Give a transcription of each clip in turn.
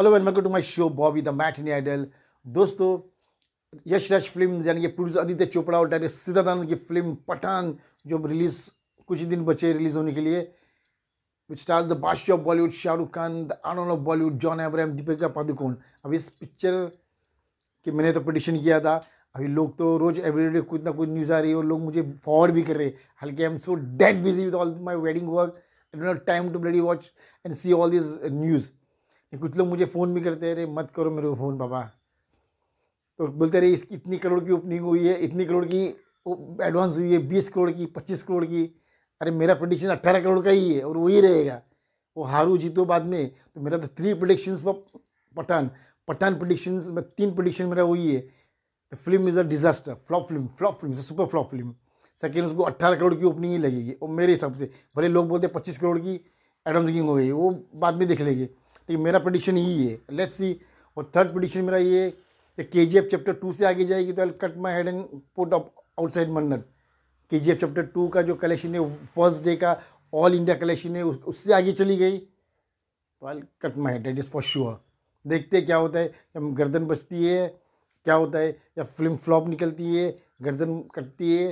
hello and welcome to my show Bobby the matinee idol दोस्तों यश राज film यानी कि producer Aditya Chopra और डायरेक्ट सिद्धार्थानंद की फिल्म पठान जो रिलीज कुछ दिन बचे रिलीज होने के लिए which stars the Badshah of Bollywood Shahrukh Khan the Anand of Bollywood John Abraham Deepika Padukone अब इस पिक्चर के मैंने तो प्रडिक्शन किया था अभी लोग तो रोज़ एवरीडे कुछ ना कुछ न्यूज़ आ रही है और लोग मुझे फॉरवर्ड भी कर रहे हैं हल्के I am so that busy with all my wedding work I don't time to bloody watch and see all this news कुछ लोग मुझे फ़ोन भी करते अरे मत करो मेरे को फ़ोन पापा तो बोलते रहे इसकी इतनी करोड़ की ओपनिंग हुई है इतनी करोड़ की एडवांस हुई है बीस करोड़ की पच्चीस करोड़ की अरे मेरा प्रोडिक्शन अट्ठारह करोड़ का ही है और वही रहेगा वो हारू जीतो बाद में तो मेरा तो three productions for Pathaan Pathaan productions में तीन प्रोडिक्शन मेरा वही है the film is a disaster flop film flop film super flop film second उसको अट्ठारह करोड़ की ओपनिंग ही लगेगी और मेरे हिसाब से भले लोग बोलते हैं पच्चीस करोड़ की एडवांस बुकिंग हो गई वो बाद में देख लेंगे तो मेरा प्रडिक्शन यही है लेट्स सी और थर्ड प्रडिक्शन मेरा ये के जी एफ चैप्टर टू से आगे जाएगी तो I cut my head and put up outside Mannat के जी एफ चैप्टर टू का जो कलेक्शन है फर्स्ट डे का ऑल इंडिया कलेक्शन है उससे आगे चली गई तो I cut my head that is for sure देखते क्या होता है जब गर्दन बचती है क्या होता है या फिल्म फ्लॉप निकलती है गर्दन कटती है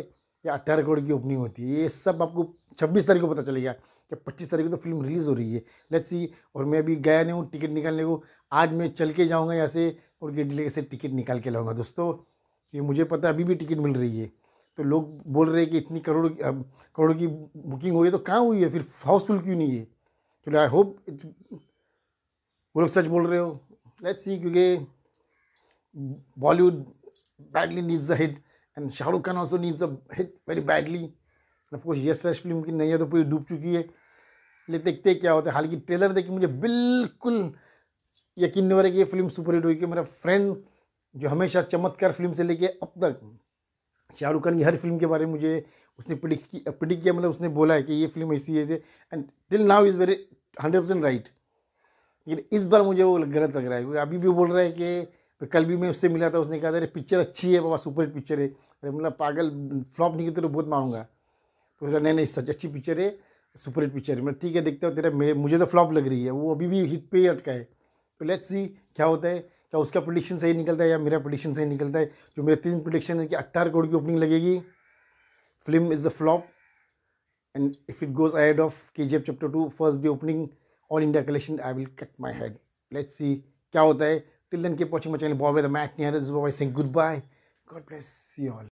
या अट्ठारह करोड़ की ओपनिंग होती है ये सब आपको छब्बीस तारीख को पता चलेगा कि पच्चीस तारीख को तो फिल्म रिलीज़ हो रही है लेट्स सी और मैं अभी गया नहीं हूँ टिकट निकालने को आज मैं चल के जाऊँगा यहाँ से और गेट लेके से टिकट निकाल के लाऊँगा दोस्तों ये मुझे पता अभी भी टिकट मिल रही है तो लोग बोल रहे हैं कि इतनी करोड़ करोड़ की बुकिंग हो है तो कहाँ हुई है फिर हाउसफुल क्यों नहीं है चलो आई होप इट्स वो लोग सच बोल रहे हो लेट्स सी क्योंकि Bollywood badly needs a hit and Shahrukh Khan also needs a hit very badly of course Yash Raj film की नैया तो पूरी डूब चुकी है ले देखते क्या होता है हालांकि ट्रेलर देखिए मुझे बिल्कुल यकीन नहीं हो रहा कि ये फिल्म सुपर हिट कि मेरा फ्रेंड जो हमेशा चमत्कार फिल्म से लेके अब तक शाहरुख खान की हर फिल्म के बारे में मुझे उसने प्रिडिक्ट प्रिडिक्ट किया मतलब उसने बोला है कि ये फिल्म ऐसी है and till now is very hundred percent right लेकिन इस बार मुझे वो गलत लग रहा है क्योंकि अभी भी बोल रहा है कि कल भी मैं उससे मिला था उसने कहा था अरे पिक्चर अच्छी है बाबा सुपर पिक्चर है अरे मतलब पागल फ्लॉप नहीं की तो बहुत मारूंगा तो बोला नहीं नहीं सच अच्छी पिक्चर है सुपर हिट पिक्चर है मैं ठीक है देखते हो तेरा मुझे तो फ्लॉप लग रही है वो अभी भी हिट पे ही अटका है तो लेट्स सी क्या होता है क्या उसका प्रोडिक्शन सही निकलता है या मेरा प्रोडिक्शन सही निकलता है जो मेरे तीन प्रोडिक्शन है कि अट्ठारह करोड़ की ओपनिंग लगेगी film is the flop and if it goes ahead of K G F chapter two first day opening all India collection I will cut my head let's see क्या होता है टिल देन के पॉचिंग मचाने Bobby the matinee is boy Singh goodbye God bless you all